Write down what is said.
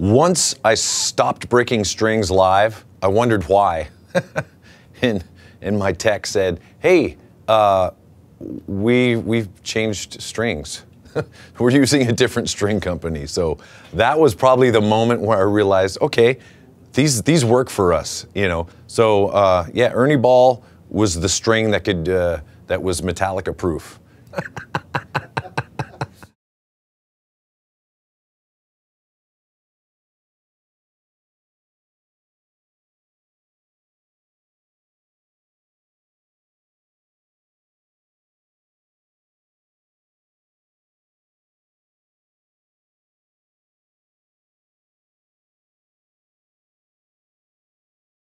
Once I stopped breaking strings live, I wondered why. and, and my tech said, hey, uh, we, we've changed strings. We're using a different string company. So that was probably the moment where I realized, okay, these, these work for us, you know. So uh, yeah, Ernie Ball was the string that could, uh, that was Metallica proof.